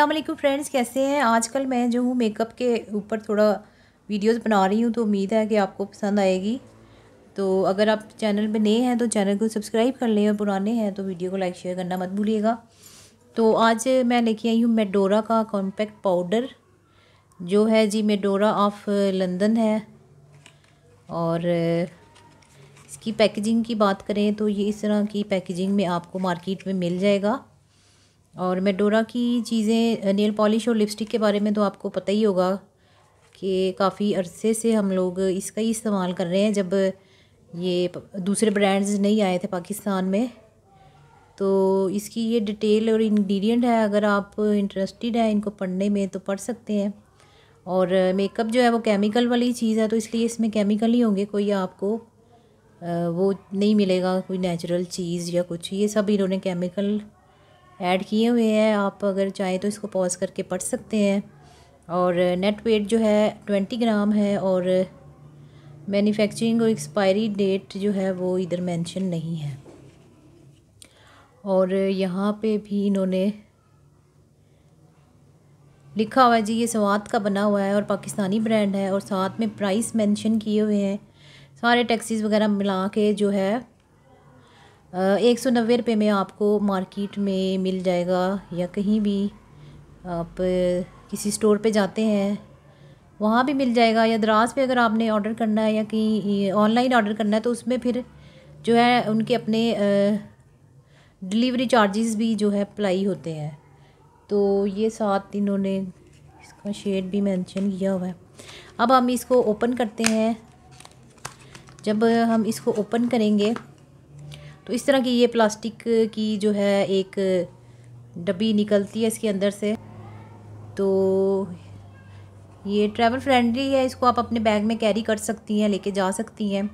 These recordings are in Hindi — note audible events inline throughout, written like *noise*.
अल्लाम फ्रेंड्स कैसे हैं आजकल मैं जो हूँ मेकअप के ऊपर थोड़ा वीडियोस बना रही हूँ तो उम्मीद है कि आपको पसंद आएगी तो अगर आप चैनल पर नए हैं तो चैनल को सब्सक्राइब कर लें और पुराने हैं तो वीडियो को लाइक शेयर करना मत भूलिएगा तो आज मैं लेके आई हूँ मेडोरा का कॉम्पैक्ट पाउडर जो है जी मेडोरा ऑफ लंदन है और इसकी पैकेजिंग की बात करें तो ये इस तरह की पैकेजिंग में आपको मार्केट में मिल जाएगा और मेडोरा की चीज़ें नेल पॉलिश और लिपस्टिक के बारे में तो आपको पता ही होगा कि काफ़ी अरसे से हम लोग इसका ही इस्तेमाल कर रहे हैं जब ये दूसरे ब्रांड्स नहीं आए थे पाकिस्तान में तो इसकी ये डिटेल और इंग्रेडिएंट है अगर आप इंटरेस्टेड हैं इनको पढ़ने में तो पढ़ सकते हैं और मेकअप जो है वो केमिकल वाली चीज़ है तो इसलिए इसमें केमिकल ही होंगे कोई आपको वो नहीं मिलेगा कोई नेचुरल चीज़ या कुछ ये सब इन्होंने केमिकल ऐड किए हुए हैं आप अगर चाहें तो इसको पॉज करके पढ़ सकते हैं और नेट वेट जो है ट्वेंटी ग्राम है और मैन्युफैक्चरिंग और एक्सपायरी डेट जो है वो इधर मेंशन नहीं है और यहाँ पे भी इन्होंने लिखा हुआ है जी ये सवात का बना हुआ है और पाकिस्तानी ब्रांड है और साथ में प्राइस मेंशन किए हुए हैं सारे टैक्सीज़ वगैरह मिला के जो है एक सौ नब्बे रुपये में आपको मार्केट में मिल जाएगा या कहीं भी आप किसी स्टोर पे जाते हैं वहाँ भी मिल जाएगा या दराज पे अगर आपने ऑर्डर करना है या कहीं ऑनलाइन ऑर्डर करना है तो उसमें फिर जो है उनके अपने डिलीवरी चार्जेस भी जो है अप्लाई होते हैं तो ये साथ इन्होंने इसका शेड भी मेंशन किया हुआ है अब हम इसको ओपन करते हैं जब हम इसको ओपन करेंगे तो इस तरह की ये प्लास्टिक की जो है एक डब्बी निकलती है इसके अंदर से तो ये ट्रैवल फ्रेंडली है इसको आप अपने बैग में कैरी कर सकती हैं लेके जा सकती हैं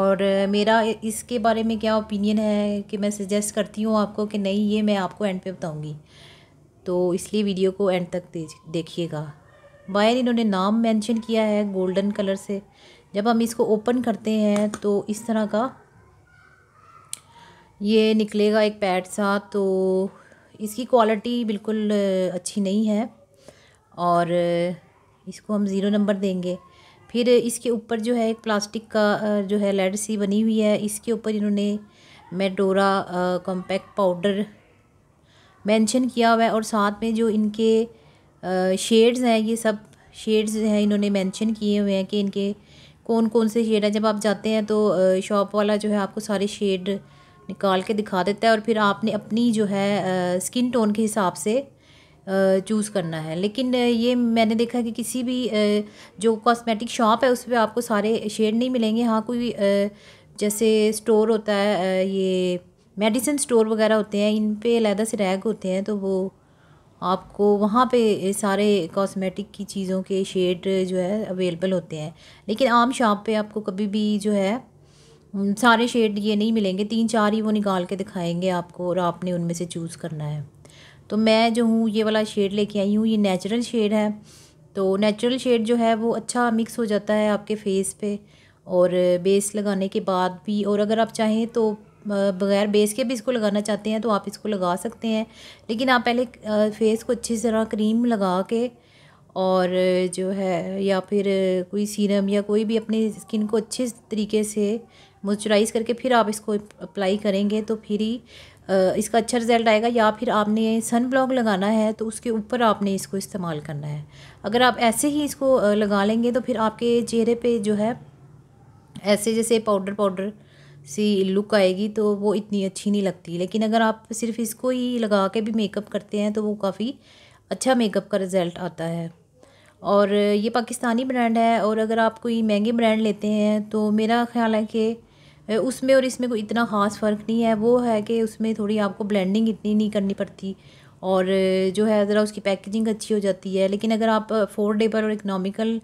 और मेरा इसके बारे में क्या ओपिनियन है कि मैं सजेस्ट करती हूँ आपको कि नहीं ये मैं आपको एंड पे बताऊँगी तो इसलिए वीडियो को एंड तक देखिएगा बाहर इन्होंने नाम मेंशन किया है गोल्डन कलर से जब हम इसको ओपन करते हैं तो इस तरह का ये निकलेगा एक पैड सा तो इसकी क्वालिटी बिल्कुल अच्छी नहीं है और इसको हम ज़ीरो नंबर देंगे फिर इसके ऊपर जो है एक प्लास्टिक का जो है लेड सी बनी हुई है इसके ऊपर इन्होंने मेडोरा कॉम्पैक्ट पाउडर मेंशन किया हुआ है और साथ में जो इनके शेड्स हैं ये सब शेड्स हैं इन्होंने मेंशन किए हुए हैं कि इनके कौन कौन से शेड हैं जब आप जाते हैं तो शॉप वाला जो है आपको सारे शेड निकाल के दिखा देता है और फिर आपने अपनी जो है स्किन टोन के हिसाब से चूज़ करना है लेकिन ये मैंने देखा कि किसी भी जो कॉस्मेटिक शॉप है उस पर आपको सारे शेड नहीं मिलेंगे हाँ कोई जैसे स्टोर होता है ये मेडिसिन स्टोर वगैरह होते हैं इन पे अलहदा से रैग होते हैं तो वो आपको वहाँ पे सारे कॉस्मेटिक की चीज़ों के शेड जो है अवेलेबल होते हैं लेकिन आम शॉप पे आपको कभी भी जो है हम्म, सारे शेड ये नहीं मिलेंगे तीन चार ही वो निकाल के दिखाएंगे आपको और आपने उनमें से चूज़ करना है तो मैं जो हूँ ये वाला शेड लेके आई हूँ ये नेचुरल शेड है तो नेचुरल शेड जो है वो अच्छा मिक्स हो जाता है आपके फेस पे और बेस लगाने के बाद भी और अगर आप चाहें तो बगैर बेस के भी इसको लगाना चाहते हैं तो आप इसको लगा सकते हैं लेकिन आप पहले फेस को अच्छी तरह क्रीम लगा के और जो है या फिर कोई सीरम या कोई भी अपनी स्किन को अच्छे तरीके से मॉइस्चराइज़ करके फिर आप इसको अप्लाई करेंगे तो फिर ही इसका अच्छा रिज़ल्ट आएगा या फिर आपने सन ब्लॉक लगाना है तो उसके ऊपर आपने इसको इस्तेमाल करना है अगर आप ऐसे ही इसको लगा लेंगे तो फिर आपके चेहरे पे जो है ऐसे जैसे पाउडर पाउडर सी लुक आएगी तो वो इतनी अच्छी नहीं लगती लेकिन अगर आप सिर्फ इसको ही लगा के भी मेकअप करते हैं तो वो काफ़ी अच्छा मेकअप का रिज़ल्ट आता है और ये पाकिस्तानी ब्रांड है और अगर आप कोई महंगे ब्रांड लेते हैं तो मेरा ख्याल है कि उसमें और इसमें कोई इतना ख़ास फ़र्क नहीं है वो है कि उसमें थोड़ी आपको ब्लेंडिंग इतनी नहीं करनी पड़ती और जो है ज़रा उसकी पैकेजिंग अच्छी हो जाती है लेकिन अगर आप अफोर्डेबल और इकनॉमिकल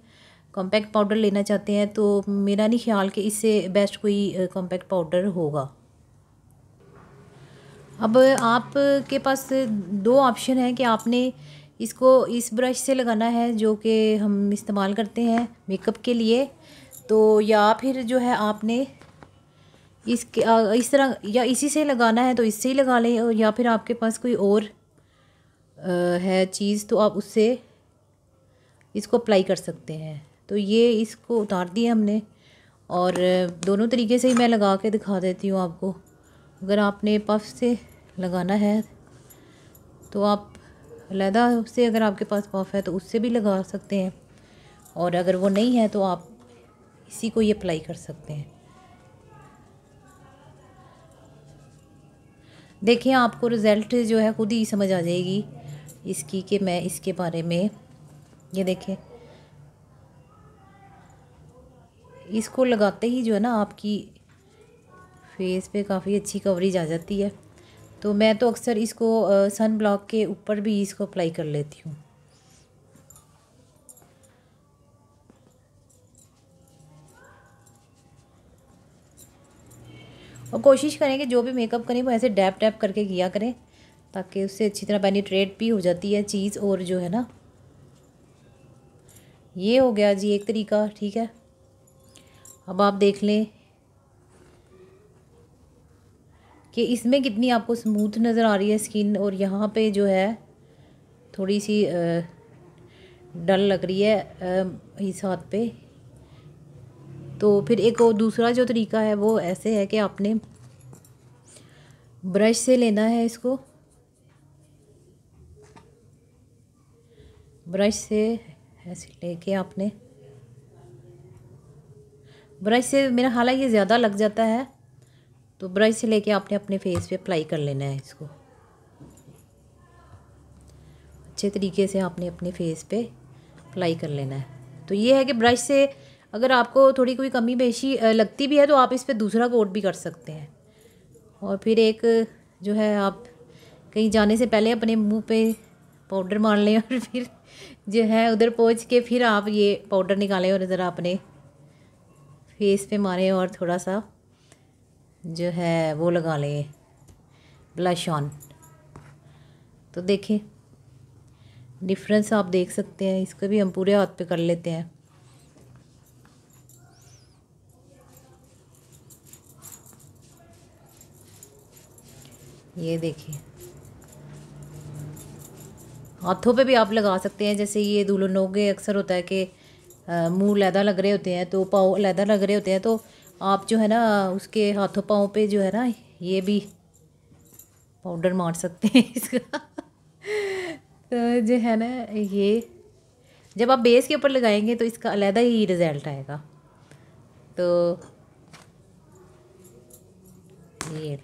कॉम्पैक्ट पाउडर लेना चाहते हैं तो मेरा नहीं ख्याल कि इससे बेस्ट कोई कॉम्पैक्ट पाउडर होगा अब आपके पास दो ऑप्शन हैं कि आपने इसको इस ब्रश से लगाना है जो कि हम इस्तेमाल करते हैं मेकअप के लिए तो या फिर जो है आपने इसके इस तरह या इसी से लगाना है तो इससे ही लगा लें और या फिर आपके पास कोई और है चीज़ तो आप उससे इसको अप्लाई कर सकते हैं तो ये इसको उतार दिया हमने और दोनों तरीके से ही मैं लगा के दिखा देती हूँ आपको अगर आपने पफ से लगाना है तो आप लहदा से अगर आपके पास पफ है तो उससे भी लगा सकते हैं और अगर वो नहीं है तो आप इसी को ही अप्लाई कर सकते हैं देखिए आपको रिज़ल्ट जो है ख़ुद ही समझ आ जाएगी इसकी कि मैं इसके बारे में ये देखें इसको लगाते ही जो है ना आपकी फेस पे काफ़ी अच्छी कवरेज आ जाती है तो मैं तो अक्सर इसको सन ब्लॉक के ऊपर भी इसको अप्लाई कर लेती हूँ और कोशिश करें कि जो भी मेकअप करें वो ऐसे डैप डैप करके किया करें ताकि उससे अच्छी तरह पेनीट्रेट भी हो जाती है चीज़ और जो है ना ये हो गया जी एक तरीका ठीक है अब आप देख लें कि इसमें कितनी आपको स्मूथ नज़र आ रही है स्किन और यहाँ पे जो है थोड़ी सी डल लग रही है इस हाथ पे तो फिर एक और दूसरा जो तरीका है वो ऐसे है कि आपने ब्रश से लेना है इसको ब्रश से ऐसे लेके आपने ब्रश से मेरा हाला ये ज़्यादा लग जाता है तो ब्रश से लेके आपने अपने फेस पे अप्लाई कर लेना है इसको अच्छे तरीके से आपने अपने फेस पे अप्लाई कर लेना है तो ये है कि ब्रश से अगर आपको थोड़ी कोई कमी बेशी लगती भी है तो आप इस पर दूसरा कोट भी कर सकते हैं और फिर एक जो है आप कहीं जाने से पहले अपने मुंह पे पाउडर मार लें और *laughs* फिर जो है उधर पहुंच के फिर आप ये पाउडर निकालें और ज़रा अपने फेस पे मारें और थोड़ा सा जो है वो लगा लें ब्लश ऑन तो देखें डिफरेंस आप देख सकते हैं इसको भी हम पूरे हाथ पे कर लेते हैं ये देखिए हाथों पे भी आप लगा सकते हैं जैसे ये दुल्हनों के अक्सर होता है कि मुंह लैदा लग रहे होते हैं तो पाँव लैदा लग रहे होते हैं तो आप जो है ना उसके हाथों पाँव पे जो है ना ये भी पाउडर मार सकते हैं *laughs* इसका तो जो है ना ये जब आप बेस के ऊपर लगाएंगे तो इसका अलहदा ही रिज़ल्ट आएगा तो ये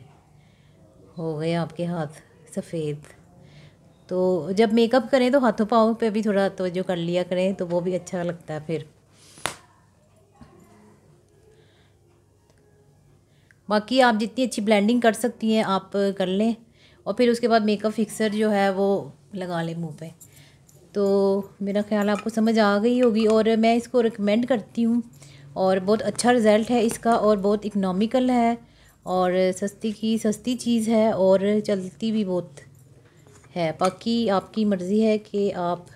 हो गए आपके हाथ सफ़ेद तो जब मेकअप करें तो हाथों पाँव पे भी थोड़ा जो कर लिया करें तो वो भी अच्छा लगता है फिर बाकी आप जितनी अच्छी ब्लेंडिंग कर सकती हैं आप कर लें और फिर उसके बाद मेकअप फिक्सर जो है वो लगा लें मुंह पे तो मेरा ख्याल आपको समझ आ गई होगी और मैं इसको रिकमेंड करती हूँ और बहुत अच्छा रिज़ल्ट है इसका और बहुत इकनॉमिकल है और सस्ती की सस्ती चीज़ है और चलती भी बहुत है बाकी आपकी मर्ज़ी है कि आप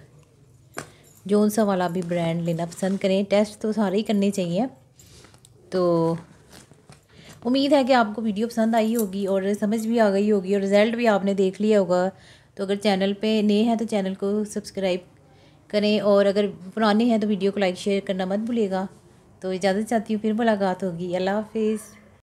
जौन सा वाला भी ब्रांड लेना पसंद करें टेस्ट तो सारे ही करने चाहिए तो उम्मीद है कि आपको वीडियो पसंद आई होगी और समझ भी आ गई होगी और रिज़ल्ट भी आपने देख लिया होगा तो अगर चैनल पे नए हैं तो चैनल को सब्सक्राइब करें और अगर पुराने हैं तो वीडियो को लाइक शेयर करना मत भूलिएगा तो इजाज़त चाहती हूँ फिर मुलाकात होगी अल्लाह हाफिज़